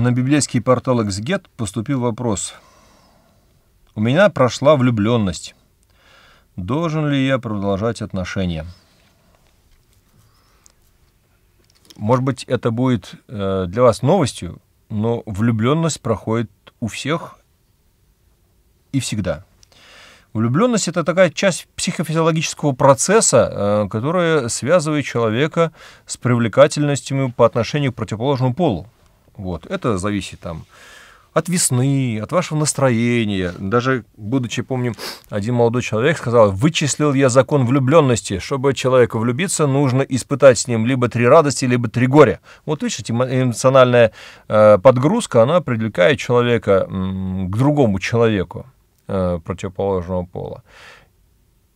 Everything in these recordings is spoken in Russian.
на библейский портал «Эксгет» поступил вопрос. «У меня прошла влюбленность. Должен ли я продолжать отношения?» Может быть, это будет э, для вас новостью, но влюбленность проходит у всех и всегда. Влюбленность это такая часть психофизиологического процесса, э, которая связывает человека с привлекательностью по отношению к противоположному полу. Вот. Это зависит там, от весны, от вашего настроения. Даже, будучи, помню, один молодой человек сказал, вычислил я закон влюбленности. Чтобы человеку влюбиться, нужно испытать с ним либо три радости, либо три горя. Вот видите, эмоциональная э, подгрузка, она привлекает человека э, к другому человеку э, противоположного пола.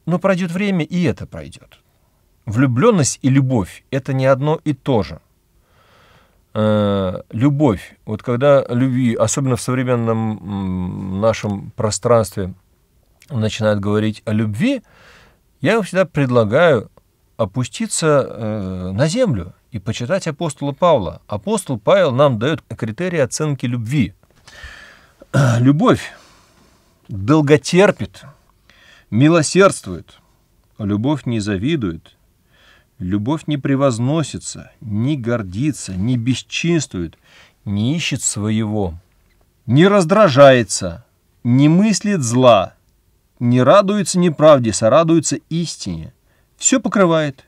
Но пройдет время, и это пройдет. Влюбленность и любовь – это не одно и то же. Э, любовь, вот когда любви, особенно в современном нашем пространстве, начинают говорить о любви, я всегда предлагаю опуститься э, на землю и почитать апостола Павла. Апостол Павел нам дает критерии оценки любви. Э, любовь долготерпит, милосердствует, любовь не завидует, Любовь не превозносится, не гордится, не бесчинствует, не ищет своего, не раздражается, не мыслит зла, не радуется неправде, сорадуется истине. Все покрывает,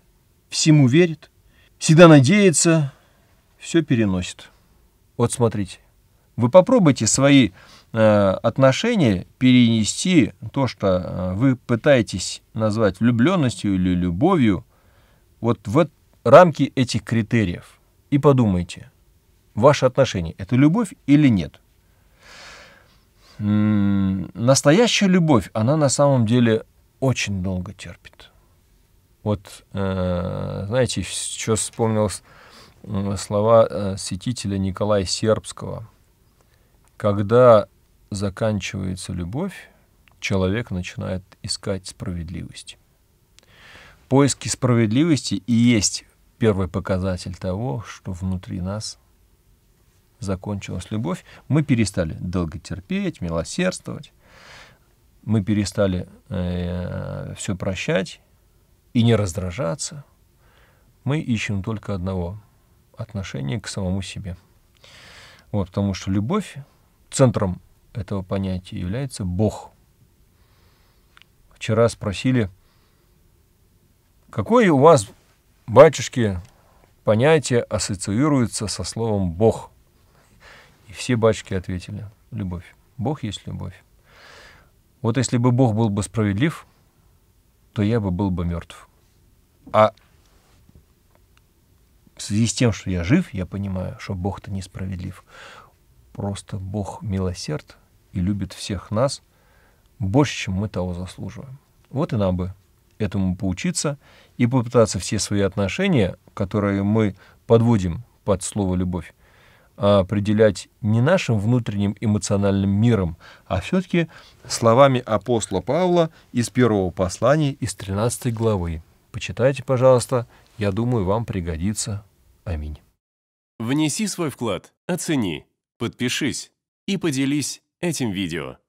всему верит, всегда надеется, все переносит. Вот смотрите, вы попробуйте свои э, отношения перенести то, что э, вы пытаетесь назвать влюбленностью или любовью – вот в рамки этих критериев и подумайте, ваше отношение – это любовь или нет? М-м, настоящая любовь, она на самом деле очень долго терпит. Вот, э, знаете, сейчас вспомнил слова э, святителя Николая Сербского. Когда заканчивается любовь, человек начинает искать справедливость. Поиски справедливости и есть первый показатель того, что внутри нас закончилась любовь. Мы перестали долго терпеть, милосердствовать. Мы перестали э, все прощать и не раздражаться. Мы ищем только одного — отношение к самому себе. Вот, потому что любовь, центром этого понятия является Бог. Вчера спросили — Какое у вас, батюшки, понятие ассоциируется со словом «Бог»? И все батюшки ответили – любовь. Бог есть любовь. Вот если бы Бог был бы справедлив, то я бы был бы мертв. А в связи с тем, что я жив, я понимаю, что Бог-то несправедлив. Просто Бог милосерд и любит всех нас больше, чем мы того заслуживаем. Вот и нам бы этому поучиться и попытаться все свои отношения, которые мы подводим под слово «любовь», определять не нашим внутренним эмоциональным миром, а все-таки словами апостола Павла из первого послания из 13 главы. Почитайте, пожалуйста, я думаю, вам пригодится. Аминь. Внеси свой вклад, оцени, подпишись и поделись этим видео.